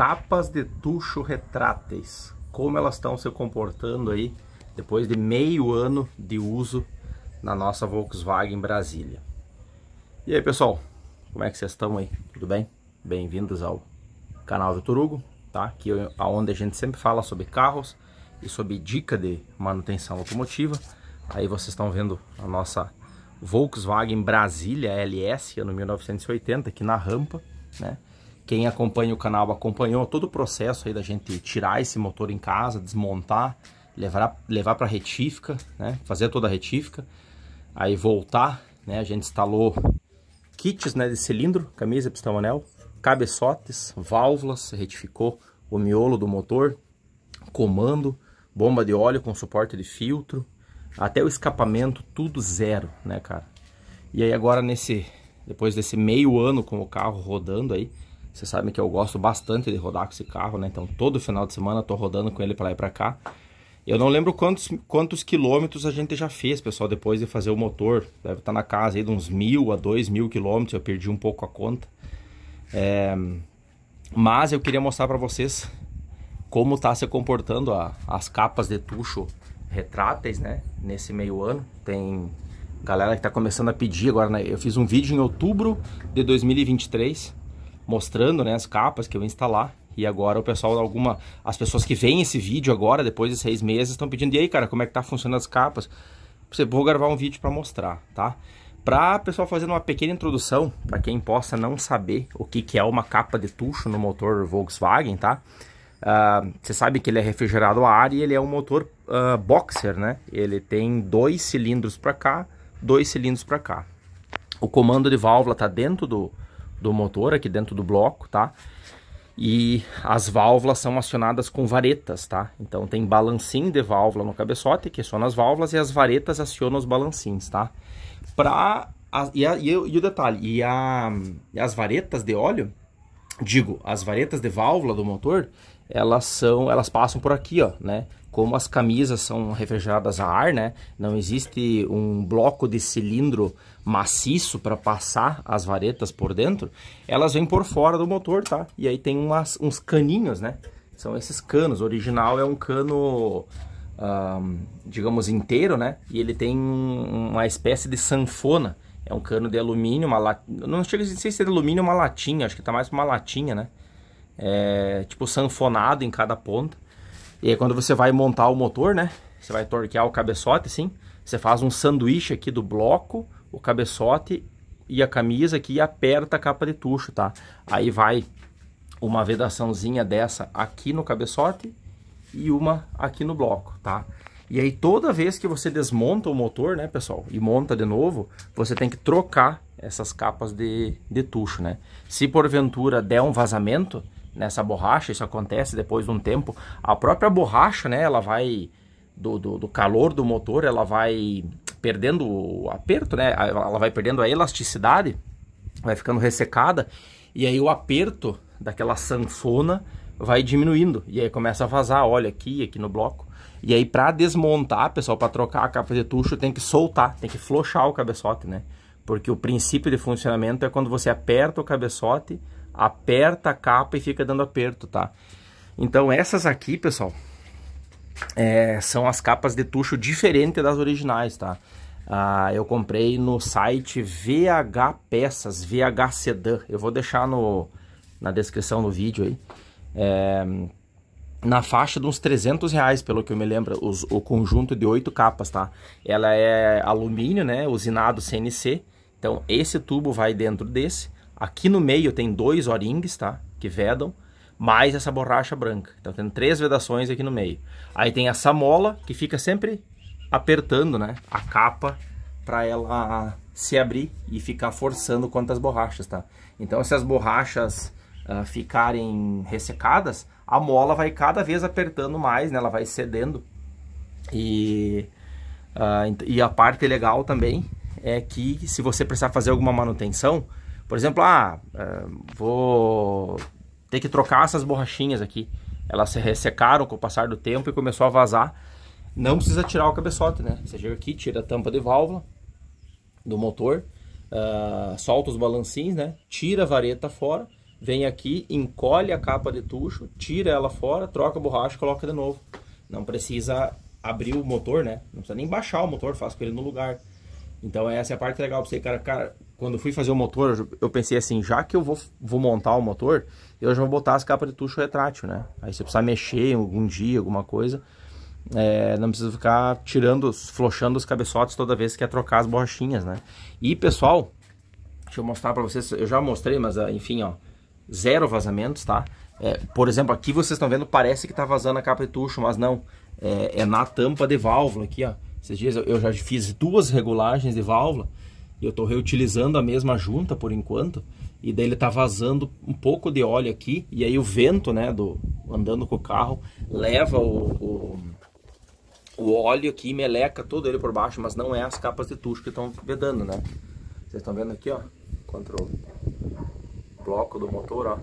capas de tucho retráteis. Como elas estão se comportando aí depois de meio ano de uso na nossa Volkswagen Brasília. E aí pessoal, como é que vocês estão aí? Tudo bem? Bem-vindos ao canal do Turugo, tá? Aqui é aonde onde a gente sempre fala sobre carros e sobre dica de manutenção automotiva. Aí vocês estão vendo a nossa Volkswagen Brasília LS, ano 1980, aqui na rampa, né? Quem acompanha o canal acompanhou todo o processo aí da gente tirar esse motor em casa, desmontar, levar, levar para retífica, né? fazer toda a retífica, aí voltar, né? a gente instalou kits né, de cilindro, camisa, pistão, anel, cabeçotes, válvulas, retificou o miolo do motor, comando, bomba de óleo com suporte de filtro, até o escapamento, tudo zero, né, cara? E aí agora nesse, depois desse meio ano com o carro rodando aí, vocês sabem que eu gosto bastante de rodar com esse carro, né? Então todo final de semana eu tô rodando com ele para lá e para cá. Eu não lembro quantos, quantos quilômetros a gente já fez, pessoal, depois de fazer o motor. Deve estar tá na casa aí de uns mil a dois mil quilômetros, eu perdi um pouco a conta. É... Mas eu queria mostrar para vocês como está se comportando a, as capas de tucho retráteis, né? Nesse meio ano. Tem galera que está começando a pedir agora, né? Eu fiz um vídeo em outubro de 2023 mostrando né, as capas que eu instalar. E agora o pessoal, alguma, as pessoas que veem esse vídeo agora, depois de seis meses, estão pedindo, e aí, cara, como é que tá funcionando as capas? Você vou gravar um vídeo para mostrar, tá? Para pessoal fazendo uma pequena introdução, para quem possa não saber o que, que é uma capa de tucho no motor Volkswagen, tá? Uh, você sabe que ele é refrigerado a ar e ele é um motor uh, boxer, né? Ele tem dois cilindros para cá, dois cilindros para cá. O comando de válvula está dentro do, do motor aqui dentro do bloco, tá? E as válvulas são acionadas com varetas, tá? Então tem balancim de válvula no cabeçote que aciona as válvulas e as varetas acionam os balancins, tá? Pra, a, e, a, e, o detalhe, e, a, e as varetas de óleo digo, as varetas de válvula do motor, elas são, elas passam por aqui, ó, né? Como as camisas são refrigeradas a ar, né? Não existe um bloco de cilindro maciço para passar as varetas por dentro. Elas vêm por fora do motor, tá? E aí tem umas, uns caninhos, né? São esses canos. O original é um cano, digamos, inteiro, né? E ele tem uma espécie de sanfona é um cano de alumínio, uma lat... Não chega a sei se é de alumínio uma latinha, acho que tá mais uma latinha, né? É, tipo sanfonado em cada ponta. E aí quando você vai montar o motor, né? Você vai torquear o cabeçote assim. Você faz um sanduíche aqui do bloco, o cabeçote e a camisa aqui e aperta a capa de tucho, tá? Aí vai uma vedaçãozinha dessa aqui no cabeçote e uma aqui no bloco, tá? E aí toda vez que você desmonta o motor, né, pessoal, e monta de novo, você tem que trocar essas capas de, de tucho, né? Se porventura der um vazamento nessa borracha, isso acontece depois de um tempo, a própria borracha, né, ela vai... Do, do, do calor do motor, ela vai perdendo o aperto, né? Ela vai perdendo a elasticidade, vai ficando ressecada, e aí o aperto daquela sanfona vai diminuindo, e aí começa a vazar, olha aqui, aqui no bloco. E aí para desmontar, pessoal, para trocar a capa de tucho, tem que soltar, tem que flochar o cabeçote, né? Porque o princípio de funcionamento é quando você aperta o cabeçote, aperta a capa e fica dando aperto, tá? Então essas aqui, pessoal, é, são as capas de tucho diferentes das originais, tá? Ah, eu comprei no site VH Peças, VH Sedan. Eu vou deixar no, na descrição do vídeo aí. É, na faixa de uns 300 reais, pelo que eu me lembro, os, o conjunto de oito capas, tá? Ela é alumínio, né? Usinado CNC. Então, esse tubo vai dentro desse. Aqui no meio tem dois O-rings, tá? Que vedam, mais essa borracha branca. Então, tem três vedações aqui no meio. Aí tem essa mola, que fica sempre apertando, né? A capa para ela se abrir e ficar forçando contra as borrachas, tá? Então, essas borrachas uh, ficarem ressecadas, a mola vai cada vez apertando mais, né? ela vai cedendo. E, uh, e a parte legal também é que se você precisar fazer alguma manutenção, por exemplo, ah, ah, vou ter que trocar essas borrachinhas aqui. Elas se ressecaram com o passar do tempo e começou a vazar. Não precisa tirar o cabeçote, né? Você chega aqui, tira a tampa de válvula do motor, uh, solta os balancins, né? Tira a vareta fora vem aqui, encolhe a capa de tucho, tira ela fora, troca a borracha, coloca de novo. Não precisa abrir o motor, né? Não precisa nem baixar o motor, faz com ele no lugar. Então essa é a parte legal pra você, cara. cara quando fui fazer o motor, eu pensei assim, já que eu vou, vou montar o motor, eu já vou botar as capas de tucho retrátil, né? Aí se precisar mexer algum dia, alguma coisa, é, não precisa ficar tirando, flochando os cabeçotes toda vez que quer trocar as borrachinhas, né? E pessoal, deixa eu mostrar pra vocês, eu já mostrei, mas ah, enfim, ó zero vazamentos, tá? É, por exemplo, aqui vocês estão vendo, parece que tá vazando a capa de tucho, mas não. É, é, na tampa de válvula aqui, ó. Esses dias eu, eu já fiz duas regulagens de válvula e eu estou reutilizando a mesma junta por enquanto. E daí ele tá vazando um pouco de óleo aqui e aí o vento, né, do andando com o carro, leva o, o, o óleo aqui e meleca todo ele por baixo, mas não é as capas de tucho que estão vedando, né? Vocês estão vendo aqui, ó, controle bloco do motor, ó.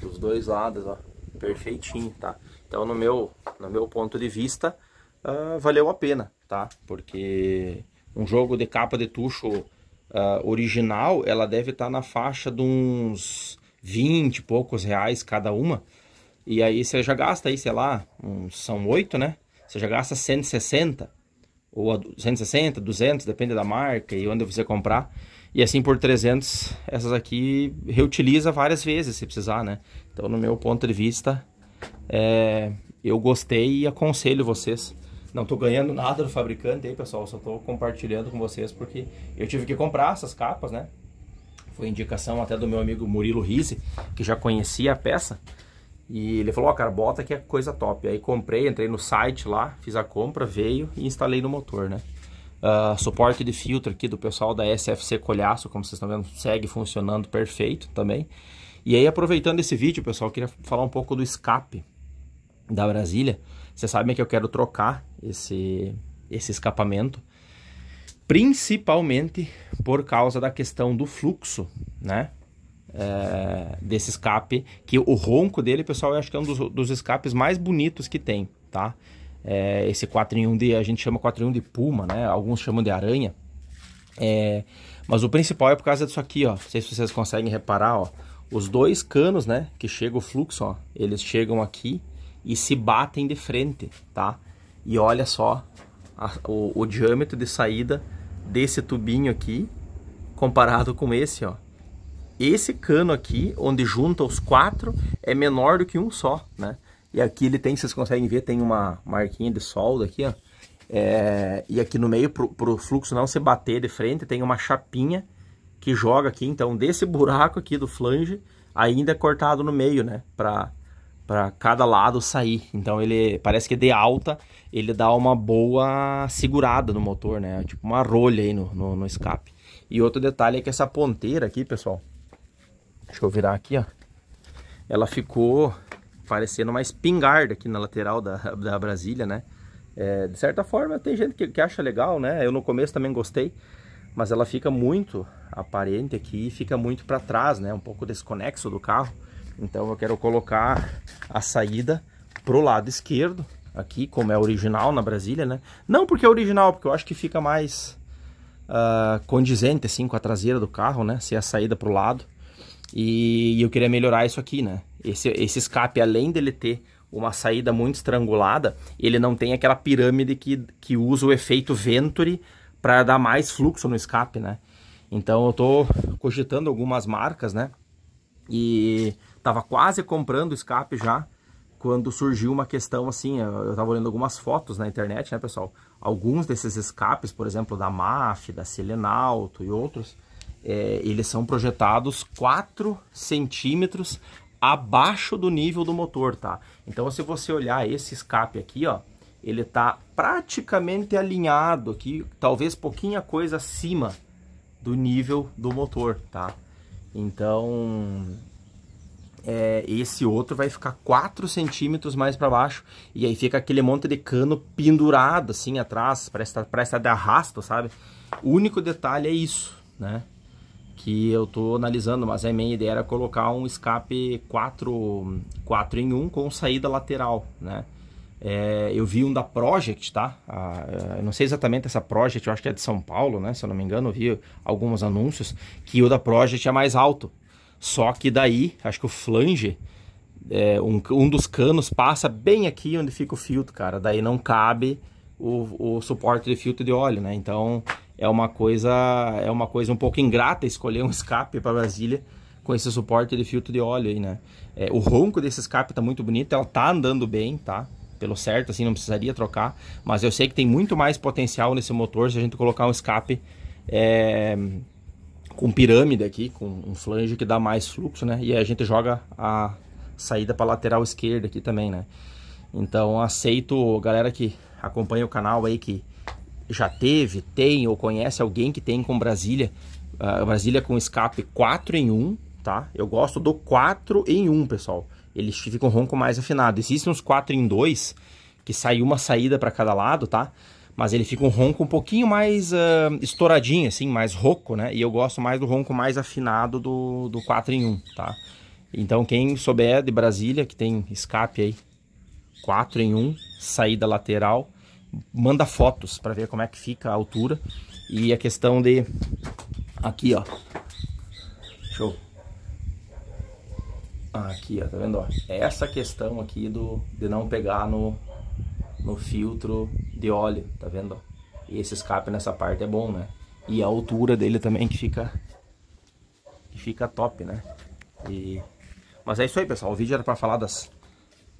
Dos dois lados, ó. Perfeitinho, tá? Então, no meu, no meu ponto de vista, uh, valeu a pena, tá? Porque um jogo de capa de tucho uh, original, ela deve estar tá na faixa de uns 20 e poucos reais cada uma. E aí você já gasta aí, sei lá, uns, são oito, né? Você já gasta 160 ou a 160, 200, depende da marca e onde você comprar. E assim por 300, essas aqui reutiliza várias vezes se precisar, né? Então, no meu ponto de vista, é, eu gostei e aconselho vocês. Não estou ganhando nada do fabricante aí, pessoal, só estou compartilhando com vocês porque eu tive que comprar essas capas, né? Foi indicação até do meu amigo Murilo Risi que já conhecia a peça. E ele falou, ó, oh, cara, bota que é coisa top. Aí comprei, entrei no site lá, fiz a compra, veio e instalei no motor, né? Uh, suporte de filtro aqui do pessoal da SFC Colhaço, como vocês estão vendo, segue funcionando perfeito também. E aí, aproveitando esse vídeo, pessoal, eu queria falar um pouco do escape da Brasília. Vocês sabem que eu quero trocar esse, esse escapamento, principalmente por causa da questão do fluxo, né? é, desse escape, que o ronco dele, pessoal, eu acho que é um dos, dos escapes mais bonitos que tem, tá? É, esse 4 em 1 de, a gente chama 4 em 1 de puma, né? Alguns chamam de aranha. É, mas o principal é por causa disso aqui, ó. Não sei se vocês conseguem reparar, ó. Os dois canos, né, que chega o fluxo, ó, eles chegam aqui e se batem de frente, tá? E olha só a, o, o diâmetro de saída desse tubinho aqui comparado com esse, ó. Esse cano aqui, onde junta os quatro, é menor do que um só, né? E aqui ele tem, vocês conseguem ver, tem uma marquinha de solda aqui, ó. É, e aqui no meio, pro fluxo não se bater de frente, tem uma chapinha que joga aqui. Então, desse buraco aqui do flange, ainda é cortado no meio, né? Para para cada lado sair. Então ele parece que de alta ele dá uma boa segurada no motor, né? Tipo uma rolha aí no, no, no escape. E outro detalhe é que essa ponteira aqui, pessoal, Deixa eu virar aqui, ó. Ela ficou parecendo uma espingarda aqui na lateral da, da Brasília, né? É, de certa forma, tem gente que, que acha legal, né? Eu no começo também gostei, mas ela fica muito aparente aqui e fica muito para trás, né? Um pouco desconexo do carro. Então eu quero colocar a saída pro lado esquerdo, aqui, como é original na Brasília, né? Não porque é original, porque eu acho que fica mais uh, condizente, assim, com a traseira do carro, né? Se é a saída pro lado. E, eu queria melhorar isso aqui, né? Esse, esse escape, além dele ter uma saída muito estrangulada, ele não tem aquela pirâmide que, que usa o efeito Venturi para dar mais fluxo no escape, né? Então eu tô cogitando algumas marcas, né? E tava quase comprando o escape já quando surgiu uma questão assim, eu, tava olhando algumas fotos na internet, né, pessoal? Alguns desses escapes, por exemplo, da MAF, da Selenalto e outros, é, eles são projetados 4 centímetros abaixo do nível do motor, tá? Então, se você olhar esse escape aqui, ó, ele tá praticamente alinhado aqui, talvez pouquinha coisa acima do nível do motor, tá? Então, é, esse outro vai ficar 4 centímetros mais para baixo e aí fica aquele monte de cano pendurado assim atrás, parece estar tá, tá de arrasto, sabe? O único detalhe é isso, né? que eu tô analisando, mas a minha ideia era colocar um escape 4, 4 em 1 com saída lateral, né? É, eu vi um da Project, tá? É, eu não sei exatamente essa Project, eu acho que é de São Paulo, né? Se eu não me engano, eu vi alguns anúncios que o da Project é mais alto. Só que daí, acho que o flange, é, um, um dos canos passa bem aqui onde fica o filtro, cara. Daí não cabe o, o suporte de filtro de óleo, né? Então, é uma coisa é uma coisa um pouco ingrata escolher um escape para Brasília com esse suporte de filtro de óleo aí, né? É, o ronco desse escape tá muito bonito, ela tá andando bem, tá? Pelo certo, assim, não precisaria trocar, mas eu sei que tem muito mais potencial nesse motor se a gente colocar um escape é, com pirâmide aqui, com um flange que dá mais fluxo, né? E aí a gente joga a saída para lateral esquerda aqui também, né? Então aceito, galera que acompanha o canal aí que já teve, tem ou conhece alguém que tem com Brasília, uh, Brasília com escape 4 em 1, tá? Eu gosto do 4 em 1, pessoal. Ele fica um ronco mais afinado. Existem uns 4 em 2, que sai uma saída para cada lado, tá? Mas ele fica um ronco um pouquinho mais uh, estouradinho, assim, mais rouco, né? E eu gosto mais do ronco mais afinado do, do 4 em 1, tá? Então quem souber de Brasília, que tem escape aí 4 em 1, saída lateral manda fotos para ver como é que fica a altura e a questão de aqui ó show ah, aqui ó tá vendo ó é essa questão aqui do de não pegar no no filtro de óleo tá vendo ó e esse escape nessa parte é bom né e a altura dele também que fica que fica top né e mas é isso aí pessoal o vídeo era para falar das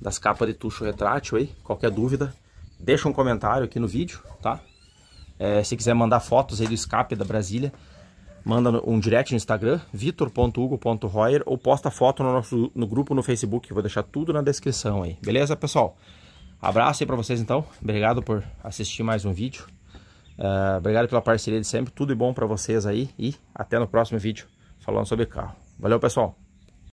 das capas de tucho retrátil aí qualquer dúvida deixa um comentário aqui no vídeo, tá? É, se quiser mandar fotos aí do escape da Brasília, manda um direct no Instagram, vitor.hugo.royer, ou posta foto no nosso no grupo no Facebook, eu vou deixar tudo na descrição aí. Beleza, pessoal? Abraço aí pra vocês então, obrigado por assistir mais um vídeo. Uh, obrigado pela parceria de sempre, tudo de bom para vocês aí e até no próximo vídeo falando sobre carro. Valeu, pessoal!